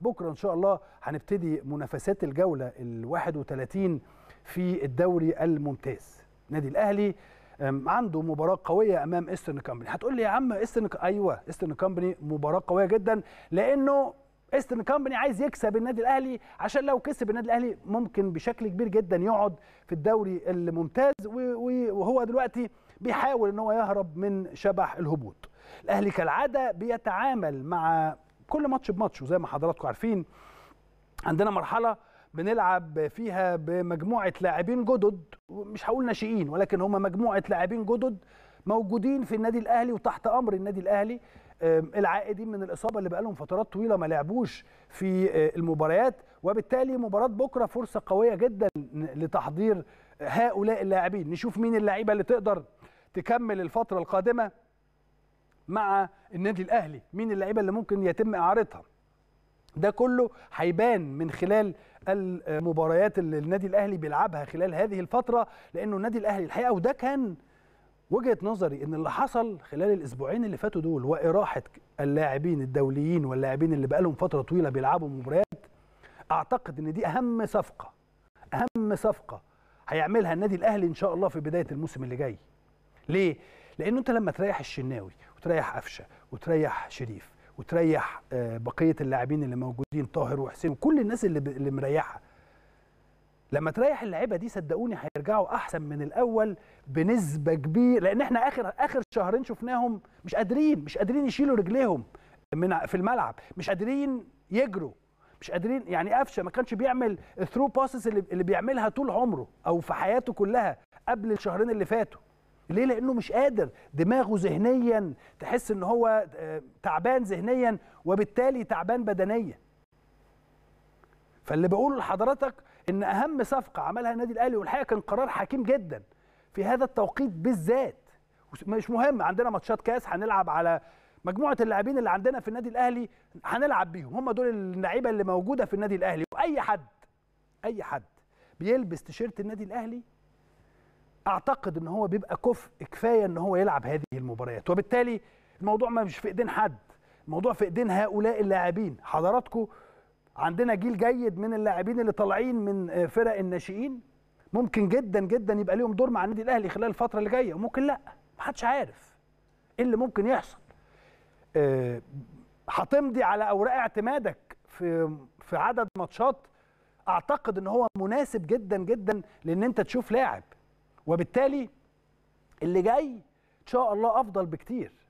بكره ان شاء الله هنبتدي منافسات الجوله ال 31 في الدوري الممتاز نادي الاهلي عنده مباراه قويه امام ايسترن كامباني هتقول لي يا عم ايسترن ايوه ايسترن كامباني مباراه قويه جدا لانه ايسترن كامباني عايز يكسب النادي الاهلي عشان لو كسب النادي الاهلي ممكن بشكل كبير جدا يقعد في الدوري الممتاز وهو دلوقتي بيحاول ان هو يهرب من شبح الهبوط الاهلي كالعاده بيتعامل مع كل ماتش بماتش وزي ما حضراتكم عارفين عندنا مرحله بنلعب فيها بمجموعه لاعبين جدد مش هقول ناشئين ولكن هم مجموعه لاعبين جدد موجودين في النادي الاهلي وتحت امر النادي الاهلي العائدين من الاصابه اللي بقالهم فترات طويله ما لعبوش في آه، المباريات وبالتالي مباراه بكره فرصه قويه جدا لتحضير هؤلاء اللاعبين نشوف مين اللعيبه اللي تقدر تكمل الفتره القادمه مع النادي الاهلي مين اللعيبه اللي ممكن يتم اعارتها ده كله هيبان من خلال المباريات اللي النادي الاهلي بيلعبها خلال هذه الفتره لانه النادي الاهلي الحقيقه وده كان وجهه نظري ان اللي حصل خلال الاسبوعين اللي فاتوا دول واراحه اللاعبين الدوليين واللاعبين اللي بقالهم فتره طويله بيلعبوا مباريات اعتقد ان دي اهم صفقه اهم صفقه هيعملها النادي الاهلي ان شاء الله في بدايه الموسم اللي جاي ليه؟ لانه انت لما تريح الشناوي وتريح قفشه وتريح شريف وتريح آه، بقيه اللاعبين اللي موجودين طاهر وحسين وكل الناس اللي ب... اللي مريحه لما تريح اللعيبه دي صدقوني هيرجعوا احسن من الاول بنسبه كبيره لان احنا اخر اخر شهرين شفناهم مش قادرين مش قادرين يشيلوا رجليهم من في الملعب مش قادرين يجروا مش قادرين يعني قفشه ما كانش بيعمل الثرو باسز اللي بيعملها طول عمره او في حياته كلها قبل الشهرين اللي فاتوا ليه لانه مش قادر دماغه ذهنيا تحس ان هو آه، تعبان ذهنيا وبالتالي تعبان بدنيا فاللي بقوله لحضرتك ان اهم صفقه عملها النادي الاهلي والحقيقه كان قرار حكيم جدا في هذا التوقيت بالذات مش مهم عندنا ماتشات كاس هنلعب على مجموعه اللاعبين اللي عندنا في النادي الاهلي هنلعب بيهم هم دول اللعيبه اللي موجوده في النادي الاهلي واي حد اي حد بيلبس تيشيرت النادي الاهلي اعتقد ان هو بيبقى كفء كفايه ان هو يلعب هذه المباريات وبالتالي الموضوع ما مش في ايدين حد الموضوع في ايدين هؤلاء اللاعبين حضراتكم عندنا جيل جيد من اللاعبين اللي طالعين من آه، فرق الناشئين ممكن جدا جدا يبقى ليهم دور مع النادي الاهلي خلال الفتره اللي جايه وممكن لا محدش عارف ايه اللي ممكن يحصل آه، هتمضي على اوراق اعتمادك في في عدد ماتشات اعتقد ان هو مناسب جدا جدا لان انت تشوف لاعب وبالتالي اللي جاي ان شاء الله افضل بكتير